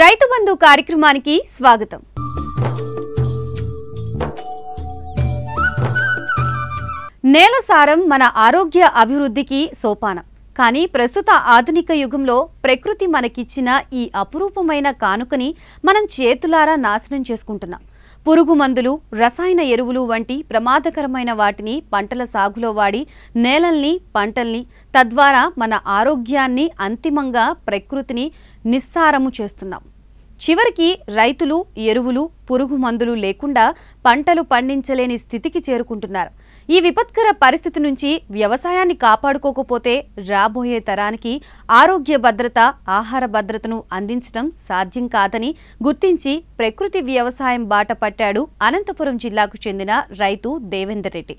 రైతు బంధు కార్యక్రమానికి స్వాగతం నేల సారం మన ఆరోగ్య అభివృద్ధికి సోపానం కానీ ప్రస్తుత ఆధునిక యుగంలో ప్రకృతి మనకిచ్చిన ఈ అపురూపమైన కానుకని మనం చేతులారా నాశనం చేసుకుంటున్నాం పురుగు మందులు రసాయన ఎరువులు వంటి ప్రమాదకరమైన వాటిని పంటల సాగులో వాడి నేలల్ని పంటల్ని తద్వారా మన ఆరోగ్యాన్ని అంతిమంగా ప్రకృతిని నిస్సారము చేస్తున్నాం చివరికి రైతులు ఎరువులు పురుగు మందులు లేకుండా పంటలు పండించలేని స్థితికి చేరుకుంటున్నారు ఈ విపత్కర పరిస్థితి నుంచి వ్యవసాయాన్ని కాపాడుకోకపోతే రాబోయే తరానికి ఆరోగ్య భద్రత ఆహార భద్రతను అందించడం సాధ్యం కాదని గుర్తించి ప్రకృతి వ్యవసాయం బాట పట్టాడు అనంతపురం జిల్లాకు చెందిన రైతు దేవేందర్ రెడ్డి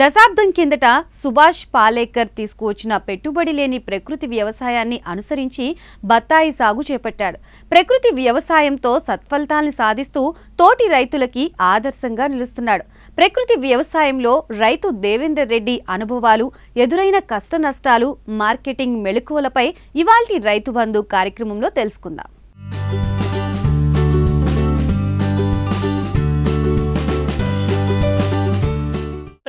దశాబ్దం కిందట సుభాష్ పాలేకర్ తీసుకువచ్చిన పెట్టుబడి లేని ప్రకృతి వ్యవసాయాన్ని అనుసరించి బత్తాయి సాగు చేపట్టాడు ప్రకృతి వ్యవసాయంతో సత్ఫలితాలను సాధిస్తూ తోటి రైతులకి ఆదర్శంగా నిలుస్తున్నాడు ప్రకృతి వ్యవసాయంలో రైతు దేవేందర్ రెడ్డి అనుభవాలు ఎదురైన కష్ట నష్టాలు మార్కెటింగ్ మెళకువలపై ఇవాల్టి రైతు బంధు కార్యక్రమంలో తెలుసుకుందాం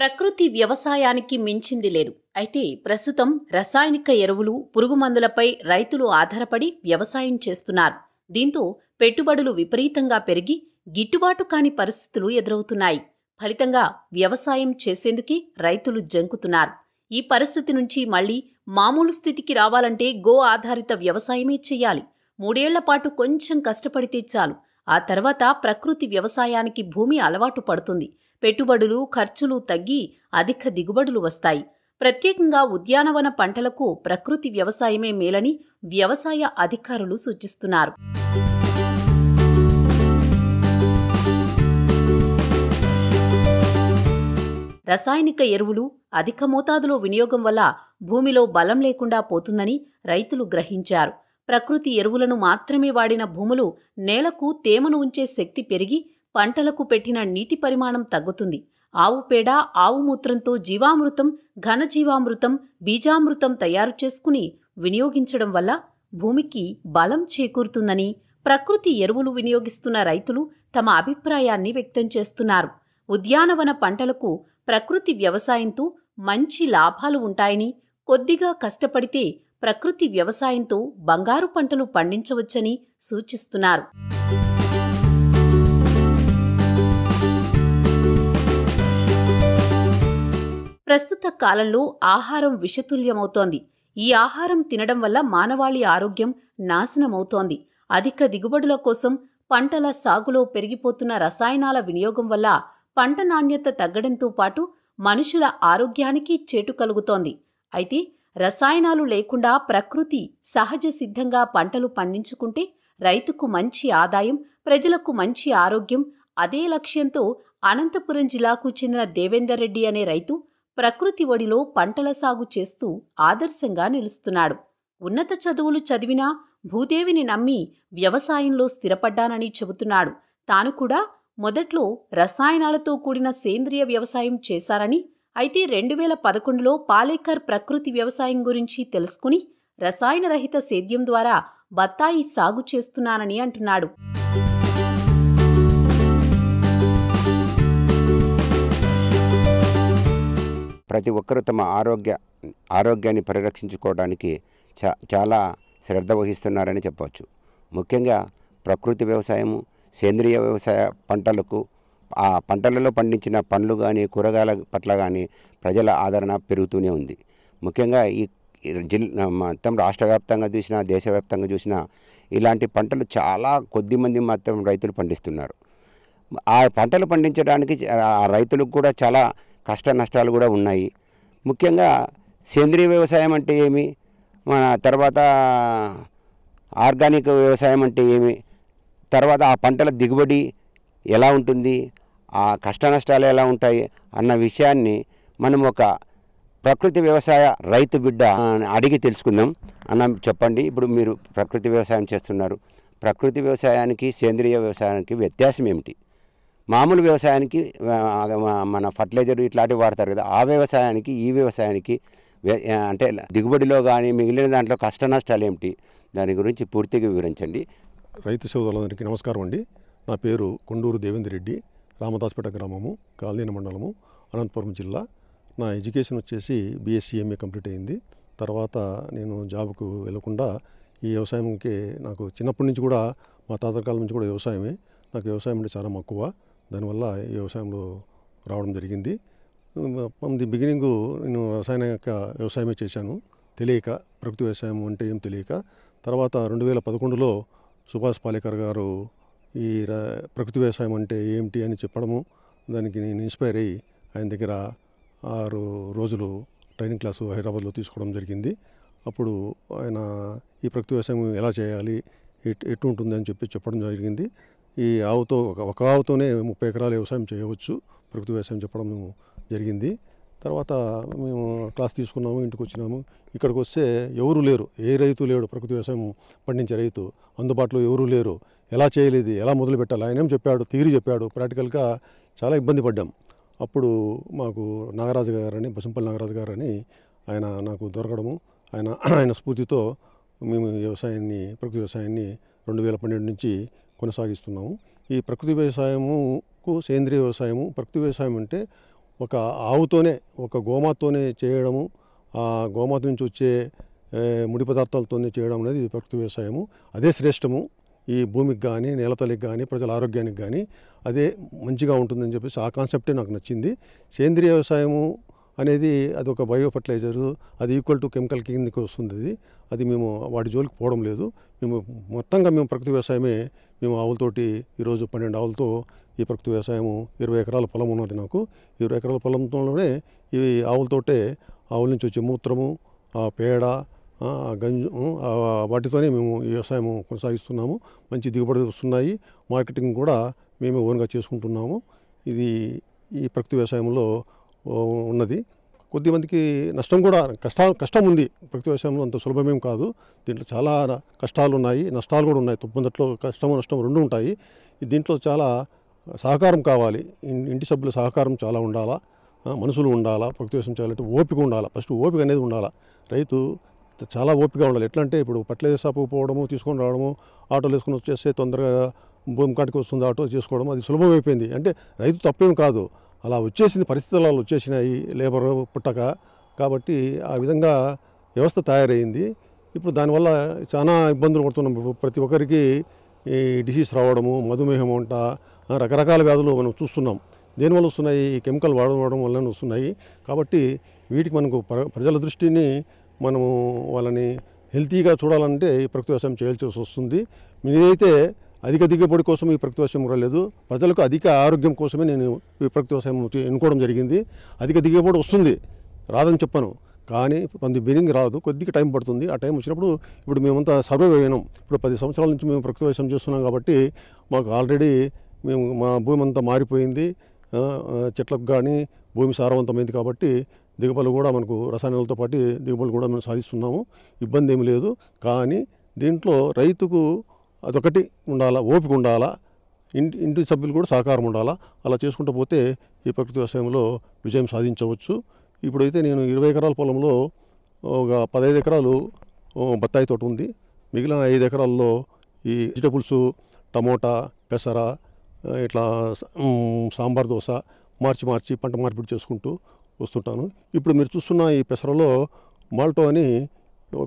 ప్రకృతి వ్యవసాయానికి మించింది లేదు అయితే ప్రస్తుతం రసాయనిక ఎరువులు పురుగు మందులపై రైతులు ఆధారపడి వ్యవసాయం చేస్తున్నారు దీంతో పెట్టుబడులు విపరీతంగా పెరిగి గిట్టుబాటు కాని పరిస్థితులు ఎదురవుతున్నాయి ఫలితంగా వ్యవసాయం చేసేందుకే రైతులు జంకుతున్నారు ఈ పరిస్థితి నుంచి మళ్లీ మామూలు స్థితికి రావాలంటే గో ఆధారిత వ్యవసాయమే చెయ్యాలి మూడేళ్ల పాటు కొంచెం కష్టపడితే చాలు ఆ తర్వాత ప్రకృతి వ్యవసాయానికి భూమి అలవాటు పడుతుంది పెట్టుబడులు ఖర్చులు తగ్గి అధిక దిగుబడులు వస్తాయి ప్రత్యేకంగా ఉద్యానవన పంటలకు ప్రకృతి వ్యవసాయమే మేలని వ్యవసాయ అధికారులు సూచిస్తున్నారు రసాయనిక ఎరువులు అధిక మోతాదులో వినియోగం వల్ల భూమిలో బలం లేకుండా పోతుందని రైతులు గ్రహించారు ప్రకృతి ఎరువులను మాత్రమే వాడిన భూములు నేలకు తేమను ఉంచే శక్తి పెరిగి పంటలకు పెట్టిన నీటి పరిమాణం తగ్గుతుంది ఆవు పేడ ఆవు మూత్రంతో జీవామృతం ఘనజీవామృతం బీజామృతం తయారు చేసుకుని వినియోగించడం వల్ల భూమికి బలం చేకూరుతుందని ప్రకృతి ఎరువులు వినియోగిస్తున్న రైతులు తమ అభిప్రాయాన్ని వ్యక్తం చేస్తున్నారు ఉద్యానవన పంటలకు ప్రకృతి వ్యవసాయంతో మంచి లాభాలు ఉంటాయని కొద్దిగా కష్టపడితే ప్రకృతి వ్యవసాయంతో బంగారు పంటలు పండించవచ్చని సూచిస్తున్నారు ప్రస్తుత కాలంలో ఆహారం విషతుల్యమవుతోంది ఈ ఆహారం తినడం వల్ల మానవాళి ఆరోగ్యం నాశనమవుతోంది అధిక దిగుబడుల కోసం పంటల సాగులో పెరిగిపోతున్న రసాయనాల వినియోగం వల్ల పంట నాణ్యత తగ్గడంతో పాటు మనుషుల ఆరోగ్యానికి చేటు కలుగుతోంది అయితే రసాయనాలు లేకుండా ప్రకృతి సహజ సిద్ధంగా పంటలు పండించుకుంటే రైతుకు మంచి ఆదాయం ప్రజలకు మంచి ఆరోగ్యం అదే లక్ష్యంతో అనంతపురం జిల్లాకు చెందిన దేవేందర్ రెడ్డి అనే రైతు ప్రకృతి ఒడిలో పంటల సాగు చేస్తూ ఆదర్శంగా నిలుస్తున్నాడు ఉన్నత చదువులు చదివినా భూదేవిని నమ్మి వ్యవసాయంలో స్థిరపడ్డానని చెబుతున్నాడు తాను కూడా మొదట్లో రసాయనాలతో కూడిన సేంద్రియ వ్యవసాయం చేశారని అయితే రెండు వేల పదకొండులో పాలేకర్ ప్రకృతి వ్యవసాయం గురించి తెలుసుకుని రసాయనరహిత సేద్యం ద్వారా బత్తాయి సాగు చేస్తున్నానని అంటున్నాడు ప్రతి ఒక్కరూ తమ ఆరోగ్య ఆరోగ్యాన్ని పరిరక్షించుకోవడానికి చా చాలా శ్రద్ధ వహిస్తున్నారని చెప్పవచ్చు ముఖ్యంగా ప్రకృతి వ్యవసాయము సేంద్రియ వ్యవసాయ పంటలకు ఆ పంటలలో పండించిన పండ్లు కానీ కూరగాయల పట్ల కానీ ప్రజల ఆదరణ పెరుగుతూనే ఉంది ముఖ్యంగా ఈ జిల్ మొత్తం రాష్ట్ర వ్యాప్తంగా చూసినా దేశవ్యాప్తంగా చూసినా ఇలాంటి పంటలు చాలా కొద్ది మంది మాత్రం రైతులు పండిస్తున్నారు ఆ పంటలు పండించడానికి ఆ రైతులకు కూడా చాలా కష్ట నష్టాలు కూడా ఉన్నాయి ముఖ్యంగా సేంద్రీయ వ్యవసాయం అంటే ఏమి మన తర్వాత ఆర్గానిక్ వ్యవసాయం అంటే ఏమి తర్వాత ఆ పంటల దిగుబడి ఎలా ఉంటుంది ఆ కష్ట నష్టాలు ఎలా ఉంటాయి అన్న విషయాన్ని మనం ఒక ప్రకృతి వ్యవసాయ రైతు బిడ్డ అడిగి తెలుసుకుందాం అన్న చెప్పండి ఇప్పుడు మీరు ప్రకృతి వ్యవసాయం చేస్తున్నారు ప్రకృతి వ్యవసాయానికి సేంద్రియ వ్యవసాయానికి వ్యత్యాసం ఏమిటి మామూలు వ్యవసాయానికి మన ఫర్టిలైజర్ ఇట్లాంటివి వాడతారు కదా ఆ వ్యవసాయానికి ఈ వ్యవసాయానికి అంటే దిగుబడిలో కానీ మిగిలిన దాంట్లో కష్ట నష్టాలు ఏమిటి దాని గురించి పూర్తిగా వివరించండి రైతు సోదరులందరికీ నమస్కారం అండి నా పేరు కొండూరు దేవేంద్ర రెడ్డి రామదాస్పేట గ్రామము కాలదీన మండలము అనంతపురం జిల్లా నా ఎడ్యుకేషన్ వచ్చేసి బీఎస్సీ ఎంఏ కంప్లీట్ అయింది తర్వాత నేను జాబ్కు వెళ్లకుండా ఈ వ్యవసాయంకి నాకు చిన్నప్పటి నుంచి కూడా మా తాతకాలం నుంచి కూడా వ్యవసాయమే నాకు వ్యవసాయం అంటే చాలా మక్కువ దానివల్ల ఈ వ్యవసాయంలో రావడం జరిగింది ది బిగినింగ్ నేను వ్యవసాయం యొక్క వ్యవసాయమే చేశాను తెలియక ప్రకృతి వ్యవసాయం అంటే ఏం తెలియక తర్వాత రెండు వేల పదకొండులో సుభాష్ పాలేకర్ గారు ఈ ప్రకృతి వ్యవసాయం అంటే ఏమిటి అని చెప్పడము దానికి నేను ఇన్స్పైర్ అయ్యి ఆయన దగ్గర ఆరు రోజులు ట్రైనింగ్ క్లాసు హైదరాబాద్లో తీసుకోవడం జరిగింది అప్పుడు ఆయన ఈ ప్రకృతి వ్యవసాయం ఎలా చేయాలి ఎట్ ఎటు ఉంటుంది అని చెప్పి చెప్పడం జరిగింది ఈ ఆవుతో ఒక ఆవుతోనే ముప్పై ఎకరాలు వ్యవసాయం చేయవచ్చు ప్రకృతి వ్యవసాయం చెప్పడం జరిగింది తర్వాత మేము క్లాస్ తీసుకున్నాము ఇంటికి వచ్చినాము ఇక్కడికి వస్తే ఎవరు లేరు ఏ రైతు లేడు ప్రకృతి వ్యవసాయం పండించే రైతు అందుబాటులో ఎవరు లేరు ఎలా చేయలేదు ఎలా మొదలు పెట్టాలి ఆయనేం చెప్పాడు తీరి చెప్పాడు ప్రాక్టికల్గా చాలా ఇబ్బంది పడ్డాం అప్పుడు మాకు నాగరాజు గారని బసంపల్లి నాగరాజు గారని ఆయన నాకు దొరకడము ఆయన ఆయన స్ఫూర్తితో మేము వ్యవసాయాన్ని ప్రకృతి వ్యవసాయాన్ని రెండు వేల పన్నెండు నుంచి కొనసాగిస్తున్నాము ఈ ప్రకృతి వ్యవసాయముకు సేంద్రియ వ్యవసాయము ప్రకృతి వ్యవసాయం అంటే ఒక ఆవుతోనే ఒక గోమాతోనే చేయడము ఆ గోమాత నుంచి వచ్చే ముడి పదార్థాలతోనే చేయడం అనేది ప్రకృతి వ్యవసాయము అదే శ్రేష్టము ఈ భూమికి కానీ నేలతలికి కానీ ప్రజల ఆరోగ్యానికి కానీ అదే మంచిగా ఉంటుందని చెప్పేసి ఆ కాన్సెప్టే నాకు నచ్చింది సేంద్రియ వ్యవసాయము అనేది అది ఒక బయో ఫర్టిలైజరు అది ఈక్వల్ టు కెమికల్ కిందకి వస్తుంది అది అది మేము వాటి జోలికి పోవడం లేదు మేము మొత్తంగా మేము ప్రకృతి వ్యవసాయమే మేము ఆవులతోటి ఈరోజు పన్నెండు ఆవులతో ఈ ప్రకృతి వ్యవసాయము ఇరవై ఎకరాల పొలం ఉన్నది నాకు ఇరవై ఎకరాల పొలంతోనే ఇవి ఆవులతోటే ఆవుల నుంచి వచ్చే మూత్రము ఆ పేడ గంజు వాటితోనే మేము వ్యవసాయం కొనసాగిస్తున్నాము మంచి దిగుబడి వస్తున్నాయి మార్కెటింగ్ కూడా మేము ఓన్గా చేసుకుంటున్నాము ఇది ఈ ప్రకృతి వ్యవసాయంలో ఉన్నది కొద్దిమందికి నష్టం కూడా కష్టం కష్టం ఉంది ప్రతి వ్యవసాయంలో అంత సులభమేం కాదు దీంట్లో చాలా కష్టాలు ఉన్నాయి నష్టాలు కూడా ఉన్నాయి తొమ్మిదట్లో కష్టం నష్టం రెండు ఉంటాయి దీంట్లో చాలా సహకారం కావాలి ఇంటి సభ్యుల సహకారం చాలా ఉండాలా మనుషులు ఉండాలా ప్రతి వ్యవసాయం చేయాలంటే ఓపిక ఉండాలా ఫస్ట్ ఓపిక అనేది ఉండాలా రైతు చాలా ఓపిక ఉండాలి ఎట్లా అంటే ఇప్పుడు ఫర్టిలైజర్ షాప్కి పోవడము తీసుకొని రావడము ఆటోలు వేసుకొని వచ్చేస్తే తొందరగా భూమి కాటికి వస్తుంది ఆటో చేసుకోవడం అది సులభమైపోయింది అంటే రైతు తప్పేం కాదు అలా వచ్చేసింది పరిస్థితులలో వచ్చేసినాయి లేబర్ పుట్టక కాబట్టి ఆ విధంగా వ్యవస్థ తయారైంది ఇప్పుడు దానివల్ల చాలా ఇబ్బందులు పడుతున్నాం ప్రతి ఒక్కరికి ఈ డిసీజ్ రావడము మధుమేహం వంట రకరకాల వ్యాధులు మనం చూస్తున్నాం దేనివల్ల వస్తున్నాయి కెమికల్ వాడడం వల్ల వస్తున్నాయి కాబట్టి వీటికి మనకు ప్రజల దృష్టిని మనము వాళ్ళని హెల్తీగా చూడాలంటే ఈ ప్రకృతి వ్యవసాయం చేయాల్సి వస్తుంది మీరైతే అధిక దిగుబడి కోసం ఈ ప్రకృతి వ్యవసాయం రాలేదు ప్రజలకు అధిక ఆరోగ్యం కోసమే నేను ఈ ప్రకృతి వ్యవసాయం ఎన్నుకోవడం జరిగింది అధిక దిగుబడి వస్తుంది రాదని చెప్పను కానీ కొంత బిల్లింగ్ రాదు కొద్దిగా టైం పడుతుంది ఆ టైం వచ్చినప్పుడు ఇప్పుడు మేమంతా సర్వే అయినాం ఇప్పుడు పది సంవత్సరాల నుంచి మేము ప్రకృతి వ్యవసాయం చేస్తున్నాం కాబట్టి మాకు ఆల్రెడీ మేము మా భూమి అంతా మారిపోయింది చెట్లకు కానీ భూమి సారవంతమైంది కాబట్టి దిగుబడులు కూడా మనకు రసాయనాలతో పాటు దిగుబడులు కూడా మేము సాధిస్తున్నాము ఇబ్బంది ఏమి లేదు కానీ దీంట్లో రైతుకు అదొకటి ఉండాలా ఓపిక ఉండాలా ఇంటి ఇంటి సభ్యులు కూడా సహకారం ఉండాలా అలా చేసుకుంటూ పోతే ఈ ప్రకృతి వ్యవసాయంలో విజయం సాధించవచ్చు ఇప్పుడైతే నేను ఇరవై ఎకరాల పొలంలో ఒక పదహైదు ఎకరాలు బత్తాయి తోట ఉంది మిగిలిన ఐదు ఎకరాల్లో ఈ వెజిటబుల్స్ టమోటా పెసర ఇట్లా సాంబార్ దోశ మార్చి మార్చి పంట మార్పిడి చేసుకుంటూ వస్తుంటాను ఇప్పుడు మీరు చూస్తున్న ఈ పెసరలో మాల్టో అని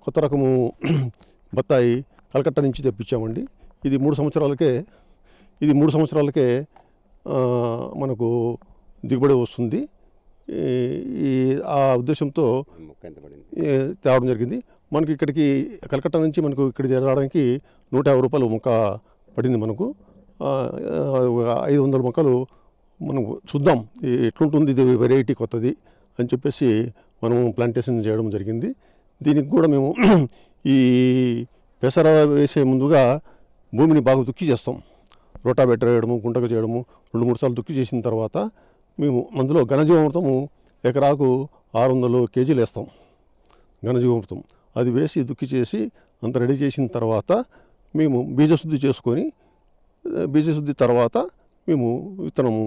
కొత్త రకము బత్తాయి కలకట్టా నుంచి తెప్పించామండి ఇది మూడు సంవత్సరాలకే ఇది మూడు సంవత్సరాలకే మనకు దిగుబడి వస్తుంది ఈ ఆ ఉద్దేశంతో తేవడం జరిగింది మనకి ఇక్కడికి కలకట్టా నుంచి మనకు ఇక్కడ చేరడానికి నూట యాభై రూపాయలు మొక్క పడింది మనకు ఐదు వందల మొక్కలు మనం చూద్దాం ఎట్లుంటుంది ఇది వెరైటీ కొత్తది అని చెప్పేసి మనం ప్లాంటేషన్ చేయడం జరిగింది దీనికి కూడా మేము ఈ పెసర వేసే ముందుగా భూమిని బాగా దుక్కి చేస్తాం రోటాబెటర్ వేయడము గుంటక చేయడము రెండు మూడు సార్లు దుక్కి చేసిన తర్వాత మేము అందులో ఘనజీవామృతము ఎకరాకు ఆరు వందలు కేజీలు వేస్తాం ఘనజీవామృతం అది వేసి దుక్కి చేసి అంత రెడీ చేసిన తర్వాత మేము బీజశుద్ధి చేసుకొని బీజశుద్ధి తర్వాత మేము విత్తనము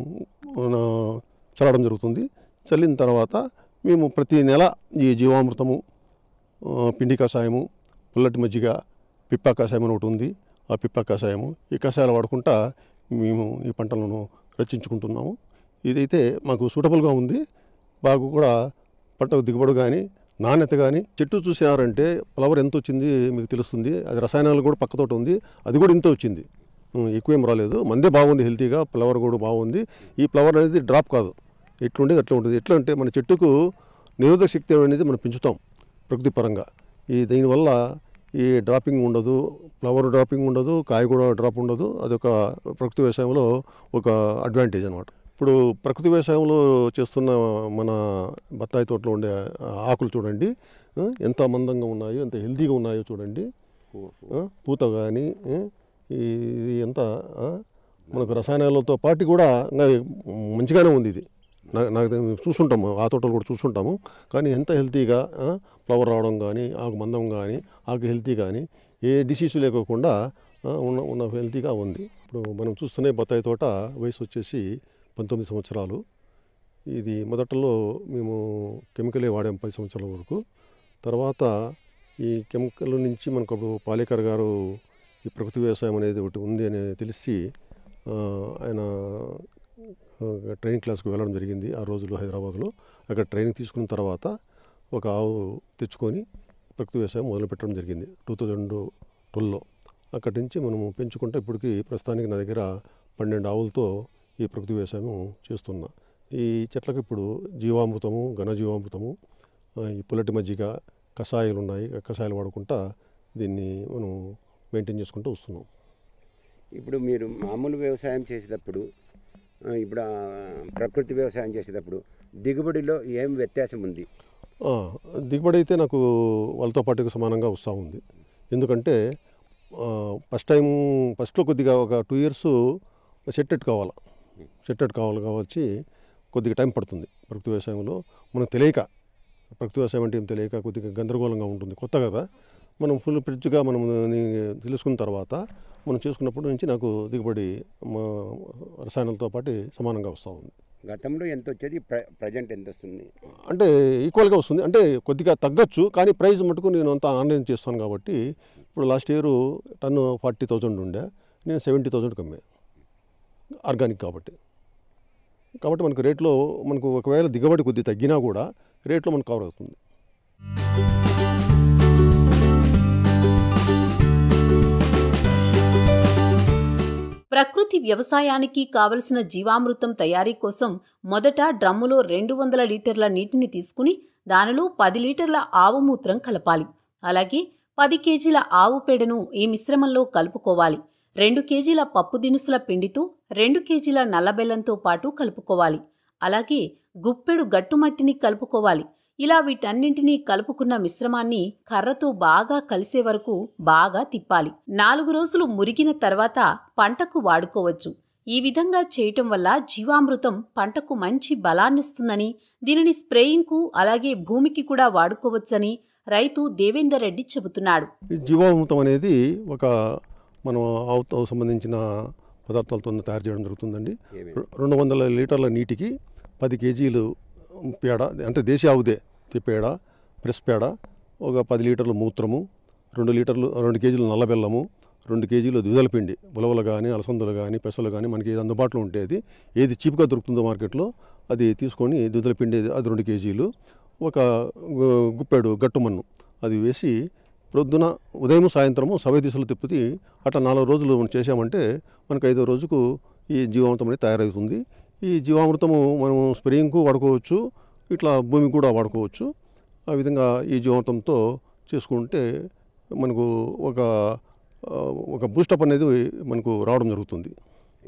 చల్లడం జరుగుతుంది చల్లిన తర్వాత మేము ప్రతి నెల ఈ జీవామృతము పిండి కషాయము పుల్లటి మజ్జిగ పిప్ప కషాయం అని ఒకటి ఉంది ఆ పిప్ప కషాయము ఈ కషాయాలు వాడుకుంటా మేము ఈ పంటలను రచించుకుంటున్నాము ఇదైతే మాకు సూటబుల్గా ఉంది బాగు కూడా పంట దిగుబడి కానీ నాణ్యత కానీ చెట్టు చూసారంటే ఫ్లవర్ ఎంత వచ్చింది మీకు తెలుస్తుంది అది రసాయనాలు కూడా పక్కతోట ఉంది అది కూడా ఇంత వచ్చింది ఎక్కువేం రాలేదు మందే బాగుంది హెల్తీగా ఫ్లవర్ కూడా బాగుంది ఈ ఫ్లవర్ అనేది డ్రాప్ కాదు ఎట్లుండేది అట్లా ఉంటుంది ఎట్లా అంటే మన చెట్టుకు నిరోధక శక్తి అనేది మనం పెంచుతాం ప్రకృతి పరంగా ఈ దీనివల్ల ఈ డ్రాపింగ్ ఉండదు ఫ్లవర్ డ్రాపింగ్ ఉండదు కాయ కూడా డ్రాప్ ఉండదు అది ఒక ప్రకృతి వ్యవసాయంలో ఒక అడ్వాంటేజ్ అనమాట ఇప్పుడు ప్రకృతి వ్యవసాయంలో చేస్తున్న మన బత్తాయి తోటలో ఉండే ఆకులు చూడండి ఎంత మందంగా ఉన్నాయో ఎంత హెల్తీగా ఉన్నాయో చూడండి పూత కానీ ఇది ఎంత మనకు రసాయనాలతో పాటు కూడా మంచిగానే ఉంది ఇది నాకు చూసుంటాము ఆ తోటలు కూడా చూసుంటాము కానీ ఎంత హెల్తీగా ఫ్లవర్ రావడం కానీ ఆకు మందం కానీ ఆకు హెల్తీ కానీ ఏ డిసీజ్ లేకోకుండా ఉన్న ఉన్న హెల్తీగా ఉంది ఇప్పుడు మనం చూస్తున్న బత్తాయి తోట వయసు వచ్చేసి పంతొమ్మిది సంవత్సరాలు ఇది మొదట్లో మేము కెమికలే వాడాము పది సంవత్సరాల వరకు తర్వాత ఈ కెమికల్ నుంచి మనకు అప్పుడు పాలేకర్ గారు ఈ ప్రకృతి వ్యవసాయం అనేది ఒకటి ఉంది అని తెలిసి ఆయన ట్రైనింగ్ క్లాస్కి వెళ్ళడం జరిగింది ఆ రోజులో హైదరాబాద్లో అక్కడ ట్రైనింగ్ తీసుకున్న తర్వాత ఒక ఆవు తెచ్చుకొని ప్రకృతి వ్యవసాయం మొదలుపెట్టడం జరిగింది టూ థౌజండ్ ట్వెల్వ్లో అక్కడి నుంచి మనము పెంచుకుంటే ఇప్పటికీ ప్రస్తుతానికి నా దగ్గర పన్నెండు ఆవులతో ఈ ప్రకృతి వ్యవసాయం చేస్తున్నా ఈ చెట్లకు ఇప్పుడు జీవామృతము ఘనజీవామృతము ఈ పుల్లటి మజ్జిగ కషాయాలు ఉన్నాయి కషాయాలు వాడుకుంటా దీన్ని మనం మెయింటైన్ చేసుకుంటూ వస్తున్నాం ఇప్పుడు మీరు మామూలు వ్యవసాయం చేసేటప్పుడు ఇప్పుడు ప్రకృతి వ్యవసాయం చేసేటప్పుడు దిగుబడిలో ఏం వ్యత్యాసం ఉంది దిగుబడి అయితే నాకు వాళ్ళతో పాటు సమానంగా వస్తూ ఉంది ఎందుకంటే ఫస్ట్ టైం ఫస్ట్లో కొద్దిగా ఒక టూ ఇయర్స్ సెట్టెట్ కావాలి సెట్టెట్ కావాలి కావచ్చి కొద్దిగా టైం పడుతుంది ప్రకృతి వ్యవసాయంలో మనం తెలియక ప్రకృతి వ్యవసాయం అంటే ఏం తెలియక కొద్దిగా గందరగోళంగా ఉంటుంది కొత్త కదా మనం ఫుల్ ఫ్రిడ్జ్గా మనం తెలుసుకున్న తర్వాత మనం చూసుకున్నప్పటి నుంచి నాకు దిగుబడి రసాయనాలతో పాటు సమానంగా వస్తూ ఉంది గతంలో ఎంత వచ్చేది ప్రజెంట్ ఎంత వస్తుంది అంటే ఈక్వల్గా వస్తుంది అంటే కొద్దిగా తగ్గొచ్చు కానీ ప్రైస్ మటుకు నేను అంత ఆన్లైన్ చేస్తాను కాబట్టి ఇప్పుడు last year ton forty thousand ఉండే నేను సెవెంటీ థౌజండ్కి అమ్మే ఆర్గానిక్ కాబట్టి కాబట్టి మనకు రేట్లో మనకు ఒకవేళ దిగబడి కొద్ది తగ్గినా కూడా రేట్లో మనకు కవర్ అవుతుంది ప్రకృతి వ్యవసాయానికి కావలసిన జీవామృతం తయారీ కోసం మొదట డ్రమ్ములో రెండు వందల లీటర్ల నీటిని తీసుకుని దానిలో పది లీటర్ల ఆవు మూత్రం కలపాలి అలాగే పది కేజీల ఆవు పేడను ఈ మిశ్రమంలో కలుపుకోవాలి రెండు కేజీల పప్పు దినుసుల పిండితో రెండు కేజీల నల్లబెల్లంతో పాటు కలుపుకోవాలి అలాగే గుప్పెడు గట్టుమట్టిని కలుపుకోవాలి ఇలా వీటన్నింటినీ కలుపుకున్న మిశ్రమాన్ని కర్రతో బాగా కలిసే వరకు బాగా తిప్పాలి నాలుగు రోజులు మురిగిన తర్వాత పంటకు వాడుకోవచ్చు ఈ విధంగా చేయటం వల్ల జీవామృతం పంటకు మంచి బలాన్నిస్తుందని దీనిని స్ప్రేయింగ్కు అలాగే భూమికి కూడా వాడుకోవచ్చని రైతు దేవేందర్ రెడ్డి చెబుతున్నాడు జీవామృతం అనేది ఒక మనం ఆవుతో సంబంధించిన పదార్థాలతో తయారు చేయడం జరుగుతుందండి రెండు వందల లీటర్ల నీటికి పది కేజీలు పేడ అంటే దేశీయ ఆవుదే పేడ ప్రెస్ పేడ ఒక పది లీటర్లు మూత్రము రెండు లీటర్లు రెండు కేజీలు నల్ల బెల్లము రెండు కేజీలు దుదల పిండి ఉలవలు కానీ అలసందలు కానీ పెసలు కానీ మనకి ఏది అందుబాటులో ఉండేది ఏది చీప్గా దొరుకుతుందో మార్కెట్లో అది తీసుకొని దుదల పిండి అది రెండు కేజీలు ఒక గుప్పెడు గట్టుమన్ను అది వేసి ప్రొద్దున ఉదయం సాయంత్రము సవై దిశలు తిప్పితే అట్లా నాలుగు రోజులు మనం చేసామంటే మనకు ఐదో రోజుకు ఈ జీవామృతం అనేది తయారవుతుంది ఈ జీవామృతము మనము స్ప్రేయింగ్కు వాడుకోవచ్చు ఇట్లా భూమికి కూడా వాడుకోవచ్చు ఆ విధంగా ఈ జీవామృతంతో చేసుకుంటే మనకు ఒక ఒక బూస్టప్ అనేది మనకు రావడం జరుగుతుంది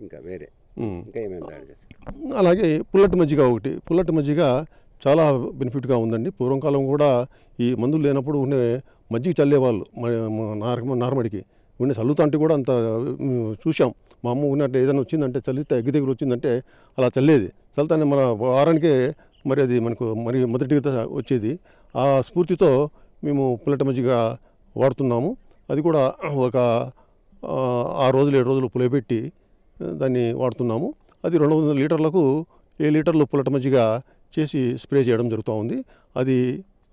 ఇంకా వేరే అలాగే పుల్లటి మజ్జిగ ఒకటి పుల్లటి మజ్జిగ చాలా బెనిఫిట్గా ఉందండి పూర్వకాలం కూడా ఈ మందులు లేనప్పుడు ఉండే మజ్జిగ చల్లేవాళ్ళు నార్మడికి ఉన్న చల్లుతా అంటే కూడా అంత చూసాం మా అమ్మ ఉన్నట్టు ఏదైనా వచ్చిందంటే చల్లితే ఎగ్గి దగ్గర వచ్చిందంటే అలా చల్లేది చల్లుతానే మన వారానికే మరి అది మనకు మరి మొదటిగా వచ్చేది ఆ స్ఫూర్తితో మేము పుల్లట మజ్జిగా వాడుతున్నాము అది కూడా ఒక ఆ రోజులు ఏడు రోజులు పులబెట్టి దాన్ని వాడుతున్నాము అది రెండు వందల లీటర్లకు ఏ లీటర్లు పుల్లట మజ్జిగా చేసి స్ప్రే చేయడం జరుగుతూ ఉంది అది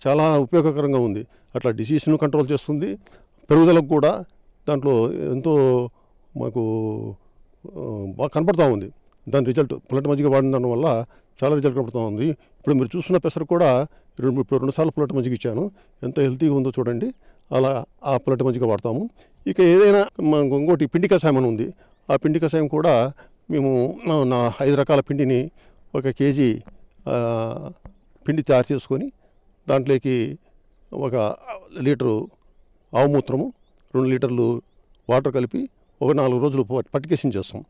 చాలా ఉపయోగకరంగా ఉంది అట్లా డిసీజ్ను కంట్రోల్ చేస్తుంది పెరుగుదలకు కూడా దాంట్లో ఎంతో మాకు బాగా కనపడుతూ ఉంది దాని రిజల్ట్ పుల్లటి మజ్జిగ వాడిన దాని వల్ల చాలా రిజల్ట్ కనపడుతూ ఉంది ఇప్పుడు మీరు చూస్తున్న పెసర కూడా రెండు ఇప్పుడు రెండుసార్లు పులట మజ్జిగ ఇచ్చాను ఎంత హెల్తీగా ఉందో చూడండి అలా ఆ పుల్లటి మజ్జిగ వాడతాము ఇక ఏదైనా ఇంకోటి పిండి కషాయం అని ఉంది ఆ పిండి కషాయం కూడా మేము నా ఐదు రకాల పిండిని ఒక కేజీ పిండి తయారు చేసుకొని దాంట్లోకి ఒక లీటరు ఆవుమూత్రము రెండు లీటర్లు వాటర్ కలిపి ఒక నాలుగు రోజులు పట్టికేసిన చేస్తాం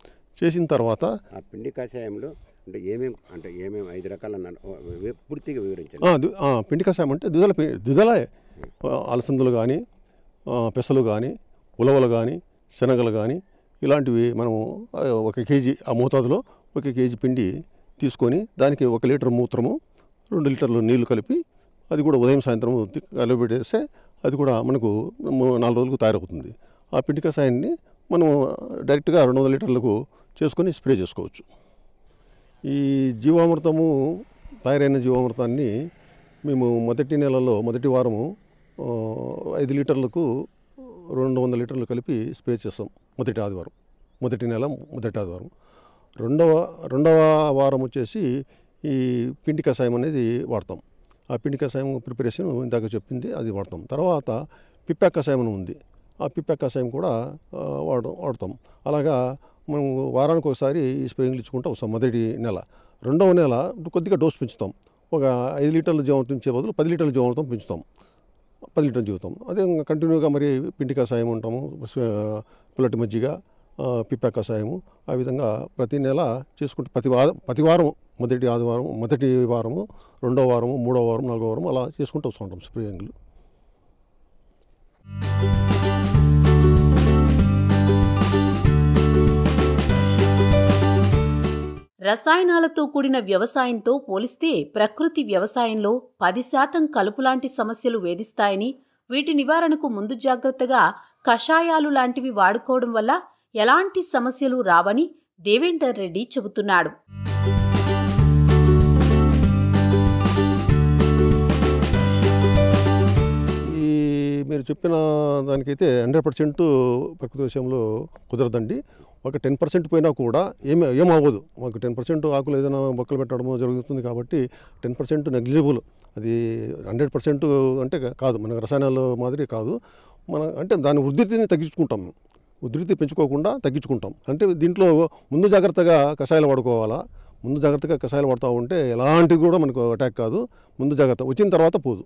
చేసిన తర్వాత ఆ పిండి కషాయంలో అంటే ఏమేమి అంటే ఏమేమి ఐదు రకాల పూర్తిగా వివరించి పిండి కషాయం అంటే దుదల దుదల అలసందలు కానీ పెసలు కానీ ఉలవలు కానీ శనగలు కానీ ఇలాంటివి మనము ఒక కేజీ ఆ మోతాదులో ఒక కేజీ పిండి తీసుకొని దానికి ఒక లీటర్ మూత్రము రెండు లీటర్లు నీళ్లు కలిపి అది కూడా ఉదయం సాయంత్రం పెట్టేస్తే అది కూడా మనకు నాలుగు రోజులకు తయారవుతుంది ఆ పిండి కషాయాన్ని మనం డైరెక్ట్గా రెండు వందల లీటర్లకు చేసుకొని స్ప్రే చేసుకోవచ్చు ఈ జీవామృతము తయారైన జీవామృతాన్ని మేము మొదటి నెలలో మొదటి వారము ఐదు లీటర్లకు రెండు వందల లీటర్లు కలిపి స్ప్రే చేస్తాం మొదటి ఆదివారం మొదటి నెల మొదటి ఆదివారం రెండవ రెండవ వారం వచ్చేసి ఈ పిండి కషాయం అనేది వాడతాం ఆ పిండి కషాయం ప్రిపరేషన్ ఇందాక చెప్పింది అది వాడతాం తర్వాత పిప్పా కషాయం ఉంది ఆ పిప్పా కషాయం కూడా వాడ వాడతాం అలాగా మేము వారానికి ఒకసారి ఈ స్ప్రేయింగ్లు ఇచ్చుకుంటే వస్తాం మొదటి నెల రెండవ నెల కొద్దిగా డోస్ పెంచుతాం ఒక ఐదు లీటర్ల జీవం పెంచే బదులు పది లీటర్ల జీవామృతం పెంచుతాం పది లీటర్ల జీవితం అదే కంటిన్యూగా మరి పిండి కషాయం ఉంటాము పుల్లటి మజ్జిగ పిప్పా కషాయము ఆ విధంగా ప్రతి నెల చేసుకుంటే ప్రతి వారం ప్రతి వారం మొదటి ఆదివారం మొదటి వారము రెండో వారము మూడో వారం నాలుగో వారం అలా చేసుకుంటూ వస్తూ ఉంటాం స్ప్రేయింగ్లు రసాయనాలతో కూడిన వ్యవసాయంతో పోలిస్తే ప్రకృతి వ్యవసాయంలో పది శాతం కలుపు లాంటి సమస్యలు వేధిస్తాయని వీటి నివారణకు ముందు జాగ్రత్తగా కషాయాలు లాంటివి వాడుకోవడం వల్ల ఎలాంటి సమస్యలు రావని దేవేందర్ రెడ్డి చెబుతున్నాడు మీరు చెప్పిన దానికైతే హండ్రెడ్ పర్సెంట్ ప్రకృతి విషయంలో కుదరదండి ఒక టెన్ పర్సెంట్ పోయినా కూడా ఏమి ఏమవ్వదు అవ్వదు మాకు టెన్ పర్సెంట్ ఆకులు ఏదైనా మొక్కలు పెట్టడము జరుగుతుంది కాబట్టి టెన్ పర్సెంట్ నెగ్లిజిబుల్ అది హండ్రెడ్ పర్సెంట్ అంటే కాదు మన రసాయనాలు మాదిరి కాదు మన అంటే దాని వృద్ధిని తగ్గించుకుంటాం ఉధృతి పెంచుకోకుండా తగ్గించుకుంటాం అంటే దీంట్లో ముందు జాగ్రత్తగా కషాయాలు వాడుకోవాలా ముందు జాగ్రత్తగా కషాయాలు వాడుతూ ఉంటే ఎలాంటిది కూడా మనకు అటాక్ కాదు ముందు జాగ్రత్త వచ్చిన తర్వాత పోదు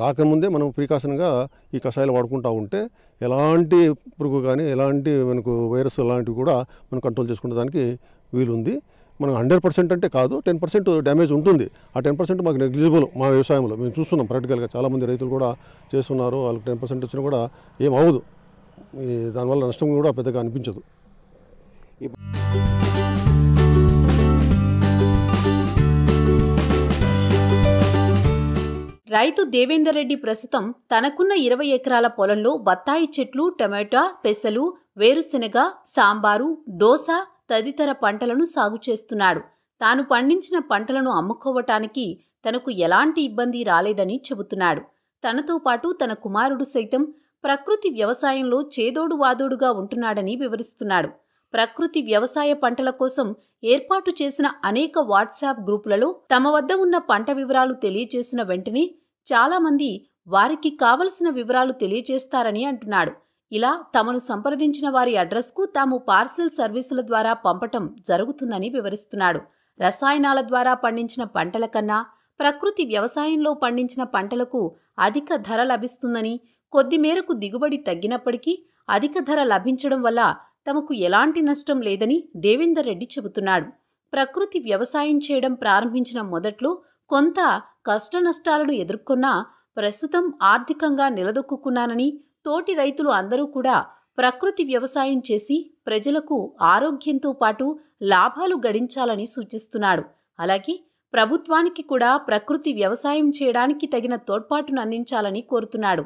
రాకముందే మనం ప్రికాషన్గా ఈ కషాయాలు వాడుకుంటూ ఉంటే ఎలాంటి పురుగు కానీ ఎలాంటి మనకు వైరస్ లాంటివి కూడా మనం కంట్రోల్ చేసుకునే దానికి వీలుంది మనం హండ్రెడ్ పర్సెంట్ అంటే కాదు టెన్ పర్సెంట్ డ్యామేజ్ ఉంటుంది ఆ టెన్ పర్సెంట్ మాకు నెగ్లిజిబుల్ మా వ్యవసాయంలో మేము చూస్తున్నాం ప్రాక్టికల్గా చాలామంది రైతులు కూడా చేస్తున్నారు వాళ్ళకి టెన్ పర్సెంట్ వచ్చినా కూడా ఏం అవ్వదు దానివల్ల నష్టం కూడా పెద్దగా అనిపించదు రైతు దేవేందర్ రెడ్డి ప్రస్తుతం తనకున్న ఇరవై ఎకరాల పొలంలో బత్తాయి చెట్లు టమాటా పెసలు వేరుశెనగ సాంబారు దోశ తదితర పంటలను సాగు చేస్తున్నాడు తాను పండించిన పంటలను అమ్ముకోవటానికి తనకు ఎలాంటి ఇబ్బంది రాలేదని చెబుతున్నాడు తనతో పాటు తన కుమారుడు సైతం ప్రకృతి వ్యవసాయంలో చేదోడు వాదోడుగా ఉంటున్నాడని వివరిస్తున్నాడు ప్రకృతి వ్యవసాయ పంటల కోసం ఏర్పాటు చేసిన అనేక వాట్సాప్ గ్రూపులలో తమ వద్ద ఉన్న పంట వివరాలు తెలియచేసిన వెంటనే చాలామంది వారికి కావలసిన వివరాలు తెలియచేస్తారని అంటున్నాడు ఇలా తమను సంప్రదించిన వారి అడ్రస్కు తాము పార్సిల్ సర్వీసుల ద్వారా పంపటం జరుగుతుందని వివరిస్తున్నాడు రసాయనాల ద్వారా పండించిన పంటల కన్నా ప్రకృతి వ్యవసాయంలో పండించిన పంటలకు అధిక ధర లభిస్తుందని కొద్ది మేరకు దిగుబడి తగ్గినప్పటికీ అధిక ధర లభించడం వల్ల తమకు ఎలాంటి నష్టం లేదని దేవేందర్ రెడ్డి చెబుతున్నాడు ప్రకృతి వ్యవసాయం చేయడం ప్రారంభించిన మొదట్లో కొంత కష్టనష్టాలను ఎదుర్కొన్నా ప్రస్తుతం ఆర్థికంగా నిలదొక్కున్నానని తోటి రైతులు అందరూ కూడా ప్రకృతి వ్యవసాయం చేసి ప్రజలకు ఆరోగ్యంతో పాటు లాభాలు గడించాలని సూచిస్తున్నాడు అలాగే ప్రభుత్వానికి కూడా ప్రకృతి వ్యవసాయం చేయడానికి తగిన తోడ్పాటును అందించాలని కోరుతున్నాడు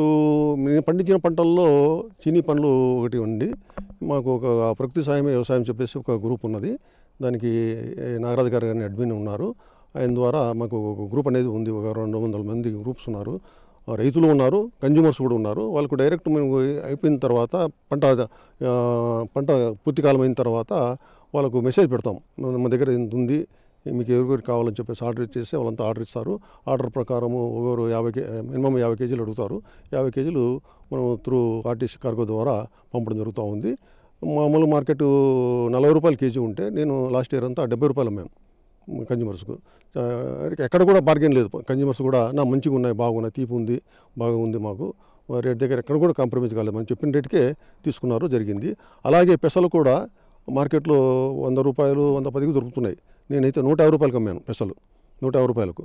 ఇప్పుడు మేము పండించిన పంటల్లో చీనీ పండ్లు ఒకటి ఉంది మాకు ఒక ప్రకృతి సాయమే వ్యవసాయం చెప్పేసి ఒక గ్రూప్ ఉన్నది దానికి నాగరాజు గారిని అడ్మిన్ ఉన్నారు ఆయన ద్వారా మాకు ఒక గ్రూప్ అనేది ఉంది ఒక రెండు వందల మంది గ్రూప్స్ ఉన్నారు రైతులు ఉన్నారు కన్జ్యూమర్స్ కూడా ఉన్నారు వాళ్ళకు డైరెక్ట్ మేము అయిపోయిన తర్వాత పంట పంట పూర్తికాలం అయిన తర్వాత వాళ్ళకు మెసేజ్ పెడతాం మన దగ్గర ఇంత ఉంది మీకు ఎవరికొరికి కావాలని చెప్పేసి ఆర్డర్ ఇచ్చేసి వాళ్ళంతా ఆర్డర్ ఇస్తారు ఆర్డర్ ప్రకారము ఒకరు యాభై కే మినిమం యాభై కేజీలు అడుగుతారు యాభై కేజీలు మనం త్రూ ఆర్టీసీ కార్గో ద్వారా పంపడం జరుగుతూ ఉంది మామూలు మార్కెట్ నలభై రూపాయలు కేజీ ఉంటే నేను లాస్ట్ ఇయర్ అంతా డెబ్బై రూపాయలు అమ్మాను కన్జ్యూమర్స్కు ఎక్కడ కూడా బార్గెన్ లేదు కన్జ్యూమర్స్ కూడా నా మంచిగా ఉన్నాయి బాగున్నాయి తీపి ఉంది బాగా ఉంది మాకు రేట్ దగ్గర ఎక్కడ కూడా కాంప్రమైజ్ కాలేదు మనం చెప్పిన రేటుకే తీసుకున్నారు జరిగింది అలాగే పెసలు కూడా మార్కెట్లో వంద రూపాయలు వంద పదికి దొరుకుతున్నాయి నేనైతే నూట యాభై రూపాయలకి అమ్మాను పెసలు నూట యాభై రూపాయలకు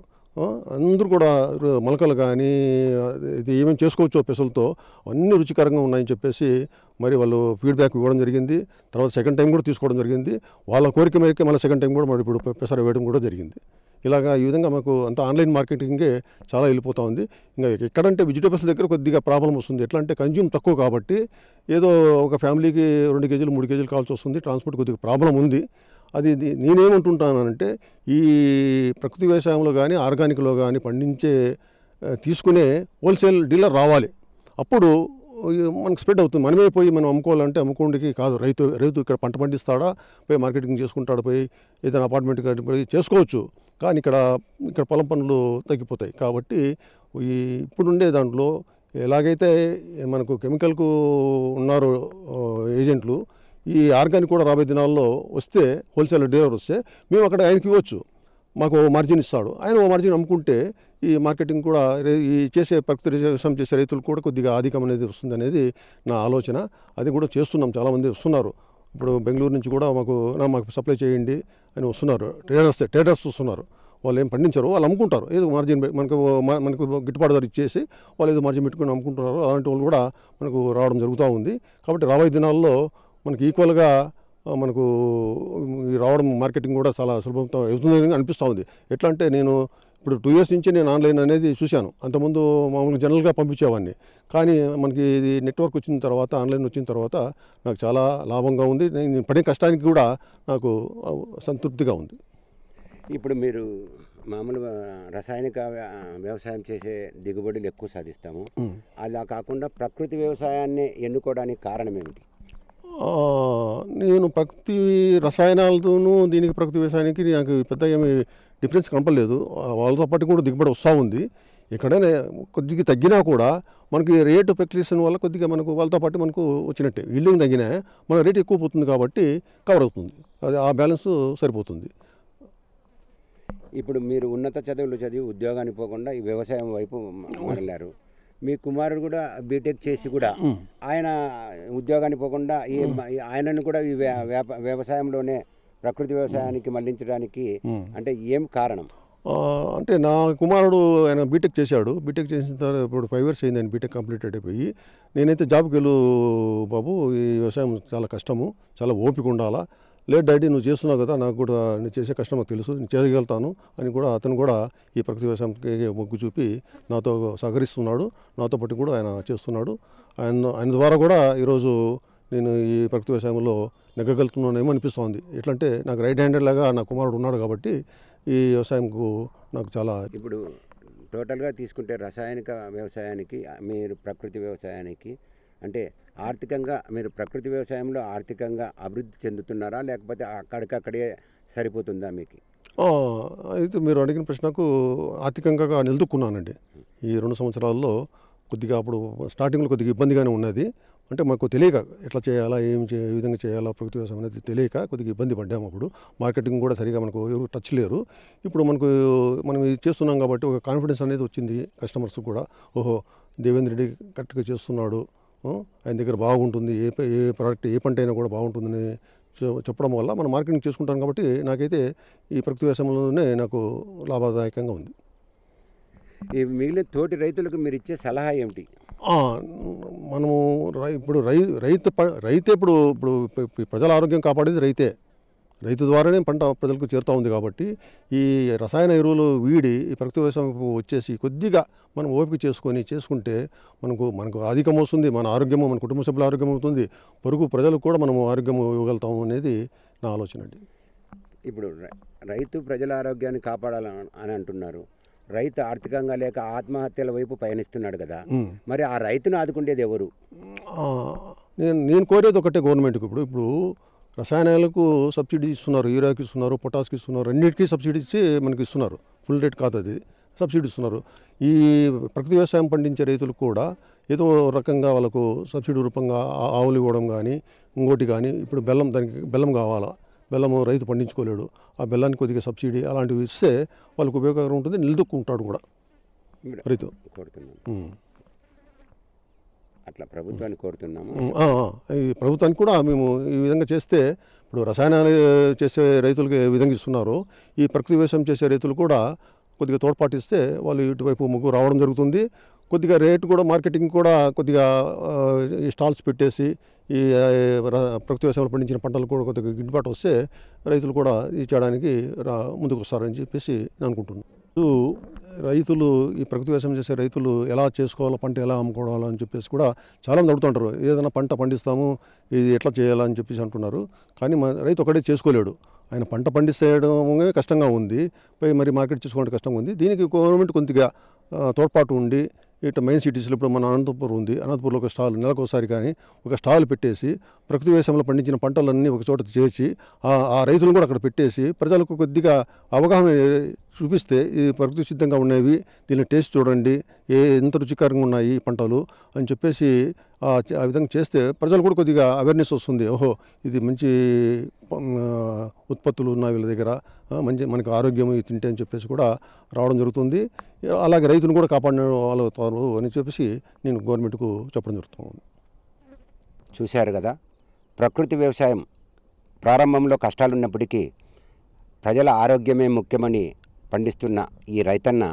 అందరూ కూడా మొలకలు కానీ ఇది ఏమేమి చేసుకోవచ్చో పెసలతో అన్నీ రుచికరంగా ఉన్నాయని చెప్పేసి మరి వాళ్ళు ఫీడ్బ్యాక్ ఇవ్వడం జరిగింది తర్వాత సెకండ్ టైం కూడా తీసుకోవడం జరిగింది వాళ్ళ కోరిక మేరకే మళ్ళీ సెకండ్ టైం కూడా మరి ఇప్పుడు పెసర వేయడం కూడా జరిగింది ఇలాగా ఈ విధంగా మాకు అంత ఆన్లైన్ మార్కెటింగే చాలా వెళ్ళిపోతూ ఉంది ఇంకా ఎక్కడంటే వెజిటేబుల్స్ దగ్గర కొద్దిగా ప్రాబ్లం వస్తుంది ఎట్లా అంటే కన్జ్యూమ్ తక్కువ కాబట్టి ఏదో ఒక ఫ్యామిలీకి రెండు కేజీలు మూడు కేజీలు కావాల్సి వస్తుంది ట్రాన్స్పోర్ట్ కొద్దిగా ప్రాబ్లం ఉంది అది నేనేమంటుంటానంటే ఈ ప్రకృతి వ్యవసాయంలో కానీ ఆర్గానిక్లో కానీ పండించే తీసుకునే హోల్సేల్ డీలర్ రావాలి అప్పుడు మనకు స్ప్రెడ్ అవుతుంది మనమే పోయి మనం అమ్ముకోవాలంటే అమ్ముకోండికి కాదు రైతు రైతు ఇక్కడ పంట పండిస్తాడా పోయి మార్కెటింగ్ చేసుకుంటాడు పోయి ఏదైనా అపార్ట్మెంట్ పోయి చేసుకోవచ్చు కానీ ఇక్కడ ఇక్కడ పొలం పనులు తగ్గిపోతాయి కాబట్టి ఈ ఇప్పుడుండే దాంట్లో ఎలాగైతే మనకు కెమికల్కు ఉన్నారు ఏజెంట్లు ఈ ఆర్గానిక్ కూడా రాబోయే దినాల్లో వస్తే హోల్సేల్ డీలర్ వస్తే మేము అక్కడ ఆయనకి ఇవ్వచ్చు మాకు ఓ మార్జిన్ ఇస్తాడు ఆయన ఓ మార్జిన్ అమ్ముకుంటే ఈ మార్కెటింగ్ కూడా ఈ చేసే ప్రకృతి రిజర్వేషన్ చేసే రైతులు కూడా కొద్దిగా అధికం అనేది వస్తుంది అనేది నా ఆలోచన అది కూడా చేస్తున్నాం చాలామంది వస్తున్నారు ఇప్పుడు బెంగళూరు నుంచి కూడా మాకు మాకు సప్లై చేయండి అని వస్తున్నారు ట్రేడర్స్ ట్రేడర్స్ వస్తున్నారు వాళ్ళు ఏం పండించారు వాళ్ళు అమ్ముకుంటారు ఏదో మార్జిన్ మనకు మనకు గిట్టుబాటు ధర ఇచ్చేసి వాళ్ళు ఏదో మార్జిన్ పెట్టుకుని అమ్ముకుంటున్నారు అలాంటి వాళ్ళు కూడా మనకు రావడం జరుగుతూ ఉంది కాబట్టి రాబోయే దినాల్లో మనకి ఈక్వల్గా మనకు రావడం మార్కెటింగ్ కూడా చాలా సులభంతో అవుతుందని అనిపిస్తూ ఉంది ఎట్లా అంటే నేను ఇప్పుడు టూ ఇయర్స్ నుంచి నేను ఆన్లైన్ అనేది చూశాను అంతకుముందు మామూలుగా జనరల్గా పంపించేవాడిని కానీ మనకి ఇది నెట్వర్క్ వచ్చిన తర్వాత ఆన్లైన్ వచ్చిన తర్వాత నాకు చాలా లాభంగా ఉంది నేను పడే కష్టానికి కూడా నాకు సంతృప్తిగా ఉంది ఇప్పుడు మీరు మామూలుగా రసాయనిక వ్యవసాయం చేసే దిగుబడులు ఎక్కువ సాధిస్తాము అలా కాకుండా ప్రకృతి వ్యవసాయాన్ని ఎన్నుకోవడానికి కారణం ఏమిటి నేను ప్రకృతి రసాయనాలతోనూ దీనికి ప్రకృతి వ్యవసాయానికి నాకు పెద్ద ఏమి డిఫరెన్స్ కనపడలేదు వాళ్ళతో పాటు కూడా దిగుబడి వస్తూ ఉంది ఎక్కడైనా కొద్దిగా తగ్గినా కూడా మనకి రేటు పెక్యులేషన్ వల్ల కొద్దిగా మనకు వాళ్ళతో పాటు మనకు వచ్చినట్టే ఇల్లింగ్ తగ్గినా మన రేటు ఎక్కువ పోతుంది కాబట్టి కవర్ అవుతుంది అది ఆ బ్యాలెన్స్ సరిపోతుంది ఇప్పుడు మీరు ఉన్నత చదువులు చదివి ఉద్యోగానికి పోకుండా ఈ వ్యవసాయం వైపు వెళ్ళారు మీ కుమారుడు కూడా బీటెక్ చేసి కూడా ఆయన ఉద్యోగాన్ని పోకుండా ఈ ఆయనను కూడా ఈ వ్యవసాయంలోనే ప్రకృతి వ్యవసాయానికి మళ్లించడానికి అంటే ఏం కారణం అంటే నా కుమారుడు ఆయన బీటెక్ చేశాడు బీటెక్ చేసిన తర్వాత ఇప్పుడు ఫైవ్ ఇయర్స్ అయింది ఆయన బీటెక్ కంప్లీట్ అయిపోయి నేనైతే జాబ్కి వెళ్ళు బాబు ఈ వ్యవసాయం చాలా కష్టము చాలా ఓపిక ఉండాలా లేదు డాడీ నువ్వు చేస్తున్నావు కదా నాకు కూడా నేను చేసే కష్టం నాకు తెలుసు నేను చేయగలుగుతాను అని కూడా అతను కూడా ఈ ప్రకృతి వ్యవసాయంకి మొగ్గు చూపి నాతో సహకరిస్తున్నాడు నాతో పాటు కూడా ఆయన చేస్తున్నాడు ఆయన ఆయన ద్వారా కూడా ఈరోజు నేను ఈ ప్రకృతి వ్యవసాయంలో నెగ్గగలుగుతున్నానేమో అనిపిస్తోంది ఎట్లంటే నాకు రైట్ హ్యాండెడ్ లాగా నా కుమారుడు ఉన్నాడు కాబట్టి ఈ వ్యవసాయంకు నాకు చాలా ఇప్పుడు టోటల్గా తీసుకుంటే రసాయనిక వ్యవసాయానికి మీరు ప్రకృతి వ్యవసాయానికి అంటే ఆర్థికంగా మీరు ప్రకృతి వ్యవసాయంలో ఆర్థికంగా అభివృద్ధి చెందుతున్నారా లేకపోతే అక్కడికక్కడే సరిపోతుందా మీకు అయితే మీరు అడిగిన ప్రశ్నకు ఆర్థికంగా నిలదొక్కున్నానండి ఈ రెండు సంవత్సరాల్లో కొద్దిగా అప్పుడు స్టార్టింగ్లో కొద్దిగా ఇబ్బందిగానే ఉన్నది అంటే మాకు తెలియక ఎట్లా చేయాలా ఏం చే ఏ విధంగా చేయాలా ప్రకృతి వ్యవసాయం అనేది తెలియక కొద్దిగా ఇబ్బంది పడ్డాము అప్పుడు మార్కెటింగ్ కూడా సరిగా మనకు ఎవరు టచ్ లేరు ఇప్పుడు మనకు మనం ఇది చేస్తున్నాం కాబట్టి ఒక కాన్ఫిడెన్స్ అనేది వచ్చింది కస్టమర్స్ కూడా ఓహో దేవేంద్ర రెడ్డి కరెక్ట్గా చేస్తున్నాడు ఆయన దగ్గర బాగుంటుంది ఏ ఏ ప్రోడక్ట్ ఏ పంట అయినా కూడా బాగుంటుందని చెప్పడం వల్ల మనం మార్కెటింగ్ చేసుకుంటాం కాబట్టి నాకైతే ఈ ప్రకృతి వ్యవసాయంలోనే నాకు లాభదాయకంగా ఉంది ఈ మిగిలిన తోటి రైతులకు మీరు ఇచ్చే సలహా ఏమిటి మనము ఇప్పుడు రై రైతు రైతే ఇప్పుడు ఇప్పుడు ప్రజల ఆరోగ్యం కాపాడేది రైతే రైతు ద్వారానే పంట ప్రజలకు చేరుతూ ఉంది కాబట్టి ఈ రసాయన ఎరువులు వీడి ఈ ప్రకృతి వ్యవసాయం వచ్చేసి కొద్దిగా మనం ఓపిక చేసుకొని చేసుకుంటే మనకు మనకు అధికం వస్తుంది మన ఆరోగ్యము మన కుటుంబ సభ్యుల ఆరోగ్యం అవుతుంది పొరుగు ప్రజలకు కూడా మనము ఆరోగ్యం ఇవ్వగలుగుతాము అనేది నా ఆలోచన అండి ఇప్పుడు రైతు ప్రజల ఆరోగ్యాన్ని కాపాడాలని అని అంటున్నారు రైతు ఆర్థికంగా లేక ఆత్మహత్యల వైపు పయనిస్తున్నాడు కదా మరి ఆ రైతును ఆదుకుండేది ఎవరు నేను నేను కోరేది ఒకటే గవర్నమెంట్కి ఇప్పుడు ఇప్పుడు రసాయనాలకు సబ్సిడీ ఇస్తున్నారు యూరియాకి ఇస్తున్నారు పొటాస్కి ఇస్తున్నారు అన్నిటికీ సబ్సిడీ ఇచ్చి మనకి ఇస్తున్నారు ఫుల్ రేట్ కాదు అది సబ్సిడీ ఇస్తున్నారు ఈ ప్రకృతి వ్యవసాయం పండించే రైతులు కూడా ఏదో రకంగా వాళ్ళకు సబ్సిడీ రూపంగా ఆవులు ఇవ్వడం కానీ ఇంకోటి కానీ ఇప్పుడు బెల్లం దానికి బెల్లం కావాలా బెల్లం రైతు పండించుకోలేడు ఆ బెల్లానికి కొద్దిగా సబ్సిడీ అలాంటివి ఇస్తే వాళ్ళకు ఉపయోగకరం ఉంటుంది నిలదొక్కుంటాడు కూడా రైతు అట్లా ప్రభుత్వాన్ని కోరుతున్నాము ఈ ప్రభుత్వానికి కూడా మేము ఈ విధంగా చేస్తే ఇప్పుడు రసాయనాలు చేసే రైతులకు ఏ విధంగా ఇస్తున్నారు ఈ ప్రకృతి వ్యవసాయం చేసే రైతులు కూడా కొద్దిగా తోడ్పాటిస్తే వాళ్ళు ఇటువైపు ముగ్గురు రావడం జరుగుతుంది కొద్దిగా రేటు కూడా మార్కెటింగ్ కూడా కొద్దిగా ఈ స్టాల్స్ పెట్టేసి ఈ ప్రకృతి వ్యవసాయంలో పండించిన పంటలు కూడా కొద్దిగా గిట్టుబాటు వస్తే రైతులు కూడా ఇది చేయడానికి ముందుకు వస్తారని చెప్పేసి నేను అనుకుంటున్నాను రైతులు ఈ ప్రకృతి వ్యవసాయం చేసే రైతులు ఎలా చేసుకోవాలో పంట ఎలా అమ్ముకోవాలో అని చెప్పేసి కూడా చాలామంది అడుగుతుంటారు ఏదైనా పంట పండిస్తాము ఇది ఎట్లా చేయాలని చెప్పేసి అంటున్నారు కానీ రైతు ఒకటే చేసుకోలేడు ఆయన పంట పండిస్తేయడమే కష్టంగా ఉంది పై మరి మార్కెట్ చేసుకోవడం కష్టంగా ఉంది దీనికి గవర్నమెంట్ కొద్దిగా తోడ్పాటు ఉండి ఇటు మెయిన్ సిటీస్లో ఇప్పుడు మన అనంతపురం ఉంది అనంతపురంలో ఒక స్టాల్ నెలకోసారి కానీ ఒక స్టాల్ పెట్టేసి ప్రకృతి వ్యవసాయంలో పండించిన పంటలన్నీ ఒక చోట చేసి ఆ రైతులను కూడా అక్కడ పెట్టేసి ప్రజలకు కొద్దిగా అవగాహన చూపిస్తే ఇది ప్రకృతి సిద్ధంగా ఉన్నవి దీన్ని టేస్ట్ చూడండి ఏ ఎంత రుచికరంగా ఉన్నాయి ఈ పంటలు అని చెప్పేసి ఆ విధంగా చేస్తే ప్రజలు కూడా కొద్దిగా అవేర్నెస్ వస్తుంది ఓహో ఇది మంచి ఉత్పత్తులు ఉన్నాయి వీళ్ళ దగ్గర మంచి మనకు ఆరోగ్యం ఇది తింటే అని చెప్పేసి కూడా రావడం జరుగుతుంది అలాగే రైతును కూడా కాపాడిన వాళ్ళు అని చెప్పేసి నేను గవర్నమెంట్కు చెప్పడం జరుగుతుంది చూశారు కదా ప్రకృతి వ్యవసాయం ప్రారంభంలో కష్టాలున్నప్పటికీ ప్రజల ఆరోగ్యమే ముఖ్యమని పండిస్తున్న ఈ రైతన్న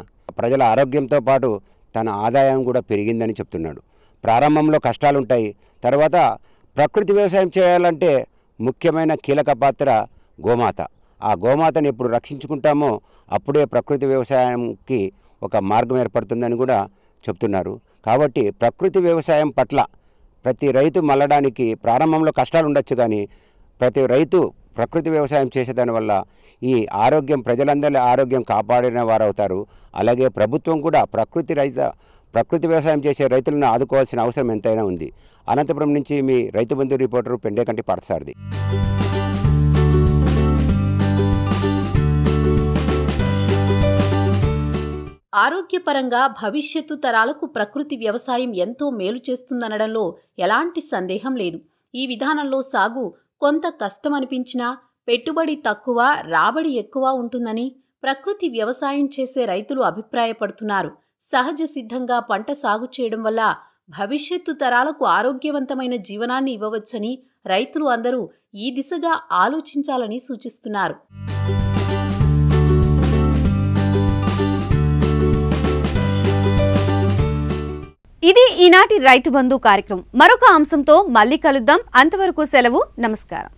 ప్రజల ఆరోగ్యంతో పాటు తన ఆదాయం కూడా పెరిగిందని చెప్తున్నాడు ప్రారంభంలో కష్టాలుంటాయి తర్వాత ప్రకృతి వ్యవసాయం చేయాలంటే ముఖ్యమైన కీలక పాత్ర గోమాత ఆ గోమాతను ఎప్పుడు రక్షించుకుంటామో అప్పుడే ప్రకృతి వ్యవసాయంకి ఒక మార్గం ఏర్పడుతుందని కూడా చెప్తున్నారు కాబట్టి ప్రకృతి వ్యవసాయం పట్ల ప్రతి రైతు మళ్ళడానికి ప్రారంభంలో కష్టాలు ఉండొచ్చు కానీ ప్రతి రైతు ప్రకృతి వ్యవసాయం చేసేదానివల్ల ఈ ఆరోగ్యం ప్రజలందరి ఆరోగ్యం కాపాడిన వారవుతారు అలాగే ప్రభుత్వం కూడా ప్రకృతి రైత ప్రకృతి వ్యవసాయం చేసే రైతులను ఆదుకోవాల్సిన అవసరం ఎంతైనా ఉంది అనంతపురం నుంచి మీ రైతు బంధు రిపోర్టర్ పెండేకంటి పాఠశారది ఆరోగ్యపరంగా భవిష్యత్తు తరాలకు ప్రకృతి వ్యవసాయం ఎంతో మేలు చేస్తుందనడంలో ఎలాంటి సందేహం లేదు ఈ విధానంలో సాగు కొంత కష్టమనిపించినా పెట్టుబడి తక్కువ రాబడి ఎక్కువ ఉంటుందని ప్రకృతి వ్యవసాయం చేసే రైతులు అభిప్రాయపడుతున్నారు సహజ సిద్ధంగా పంట సాగు చేయడం వల్ల భవిష్యత్తు తరాలకు ఆరోగ్యవంతమైన జీవనాన్ని ఇవ్వవచ్చని రైతులు అందరూ ఈ దిశగా ఆలోచించాలని సూచిస్తున్నారు ఇది ఈనాటి రైతు బంధు కార్యక్రమం మరొక అంశంతో మళ్ళీ కలుద్దాం అంతవరకు సెలవు నమస్కారం